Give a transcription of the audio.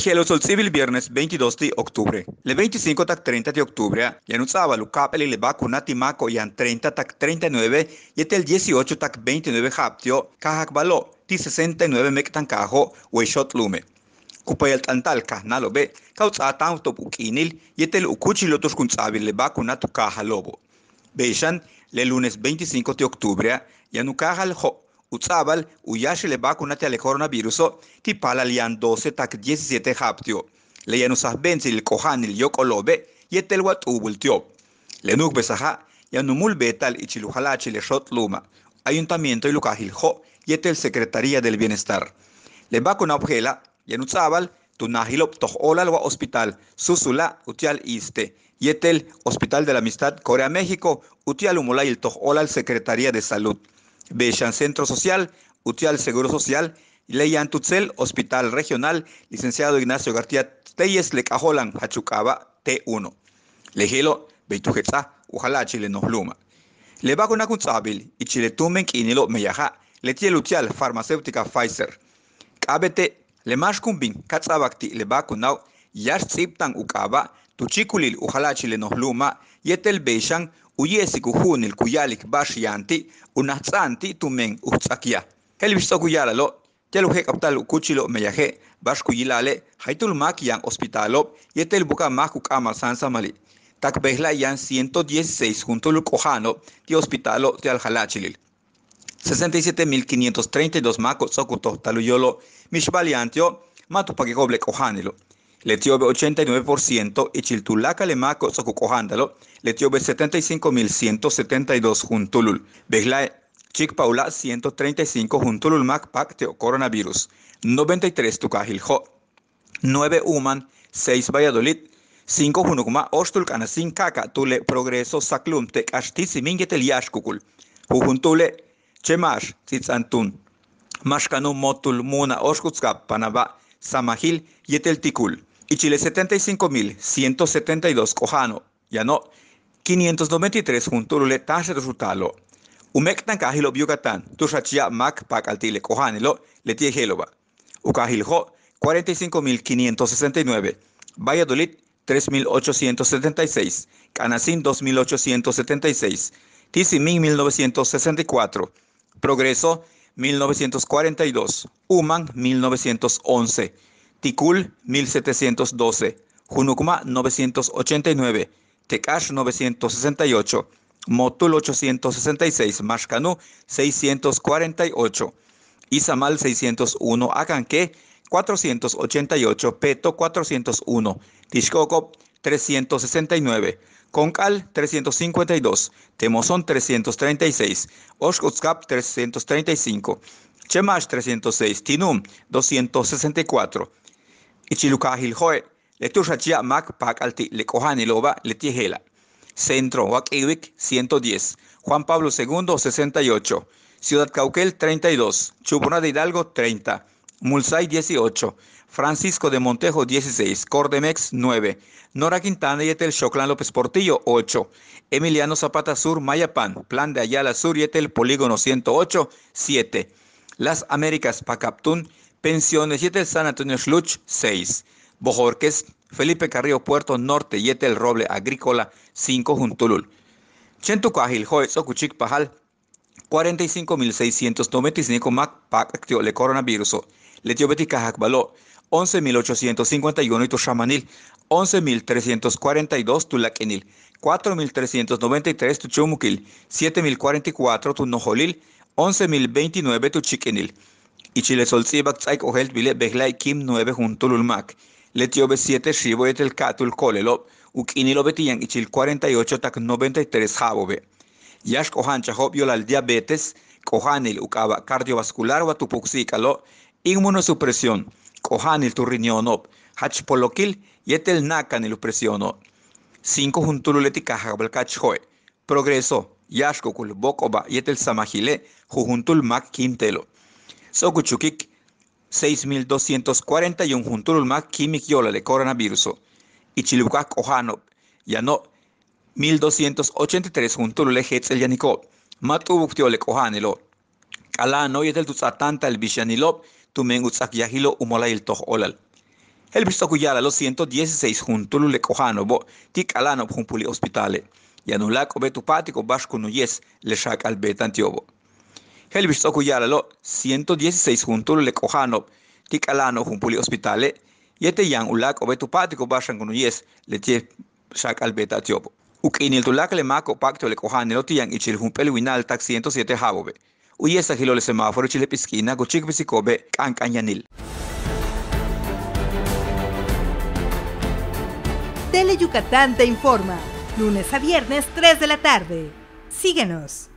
sol civil viernes 22 de octubre. Le 25 tak 30 de octubre, Yanuzaba Lucapel le va con Atimaco 30 tak 39 y el 18 tak 29 Haptio, Kajak Baló, T69 Mectancajo, Weishot Lume. el Tantal Kahnalo B, Kautzatan Topukinil y el Ukuchilo Tuskunzabil le va con Atukaja Lobo. Beishan, le lunes 25 de octubre, Yanukaja Ho, Utsabal, uyashi le vacunate al coronavirus tipal alian 12 tak 17 haptio le yanusah benzi el kohan yokolobe yetel watubul tiop le besaha yanumul betal ichiluhalachi le shot luma ayuntamiento y yetel secretaría del bienestar le vacuna yanutsabal, yanutzabal tunahilop toholal wa hospital susula utial iste yetel hospital de la amistad Corea México utial umulay toholal secretaría de salud de Centro Social, Utial Seguro Social, Leyan Tutzel, Hospital Regional, licenciado Ignacio García Telles, Lecajolan, Hachucaba, T1. Lejelo, Beitujetza, ojalá Chile nos luma. Le va con y Chile tumen quinilo meyaja, le tiel utial, farmacéutica Pfizer. Cabete, le más katzabakti, le va Tuchikulil ujalachile nohluma, yetel beishan, uyesik ujunil kuyalik bashianti, unatsanti tumen uhtzakia. El bisokuyalalo, Telujek aptal ukuchilo meyaje, kuyilale, haitul makian hospitalo, yetel buka makuk amal sansamali. behla yan 116 junto cojano de hospitalo de aljalachilil. 67.532 macos sokuto taluyolo, mishbaliantio, matu pagegoble kojanilo. Letiobe 89% y Chiltulaca Lemaco Sokukohandalo, Letiobe 75.172 Juntulul. Beglae Paula 135 Juntulul Macpac Teo Coronavirus. 93 Tucajiljo. 9 Uman 6 Valladolid. 5 junukuma Ostul Canasin Tule Progreso Saclumte Castisimingetel Yashkukul. juntule Chemash Tzitzantun. Mashkanu Motul Muna Oshkutskap Panaba. Samahil yeteltikul y Chile 75.172 cojano, ya no 593 junto le tasa resultalo umek tan Mac altile Letie, tie 45.569 Valladolid 3.876 Canacín 2.876 Tizimín 1964 Progreso 1942 Uman, 1911 Tikul 1712, Junukma 989, Tekash 968, Motul 866, Mashkanu 648, Isamal 601, Akanke 488, Peto 401, Tishkokop 369, Konkal 352, Temozón 336, Oshkutskap 335, Chemash 306, Tinum 264, Ichiluka Giljoe, Letusha Chia Mac Pac Alti, Loba, Letijela. Centro, Iwik 110, Juan Pablo II 68, Ciudad Cauquel 32, Chupona de Hidalgo 30, Mulsay 18, Francisco de Montejo 16, Cordemex 9, Nora Quintana y Etel Choclán López Portillo 8, Emiliano Zapata Sur Mayapan, Plan de Ayala Sur y Etel Polígono 108 7. Las Américas Pacaptún, Pensiones Yetel San Antonio Schluch 6, Bojorques, Felipe Carrillo Puerto Norte Yetel Roble Agrícola 5 Juntulul. Chentucajil Joes Ocuchic Pajal 45.695 Mac Pactio, le coronavirus. Le Hakbalo 11.851 Chamanil, 11.342 Tulakenil 4.393 Tuchumukil 7.044 Tunojolil 11029 tu chiquenil. Y Chile Sol Tzaik Ohel Bile Beglai Kim 9 Juntulul Mac. Letiobe Siete, Shibo Etel Katul Kolelop. Ukinilo Betian y Chil 48 Tak 93 Jabobe. Yash Kohan Chahop Yolal Diabetes. Kohanil Ukaba Cardiovascular Watupuxicalo. Inmunosupresión. Kohanil Hach, Hachpolokil Yetel Nakanil Cinco, 5 juntulul Kajabel Kachhoe. Progreso yashkokul bokoba yetel samajile jujuntul mac quintelo. Sokuchukik 6241 juntul mac quimic le coronavirus. Ichilukak ohanop yano 1283 juntulule el yaniko. Matubuktiolek ohanelo. Alano yetel tuzatanta el bishanilo tumen yahilo il toh olal. El bisto los 116 juntulule cojano bo tik alano jumpuli hospitale yanulak obetupati con vasco nuyes le shak al antiobo. Helvis toku lo 116 juntur le kohano tik alano jumpuli hospitale yete yang ulak obetupati con vasco yes le tie shak al betantiobo. Ukinil tulak le mako pacto le kohane lo y ichil jumpel winal tak 107 jabobe. Uyesa gilo le semáforo chile piskina gochik bisikobe kan kanyanil. Tele Yucatán te informa lunes a viernes 3 de la tarde. Síguenos.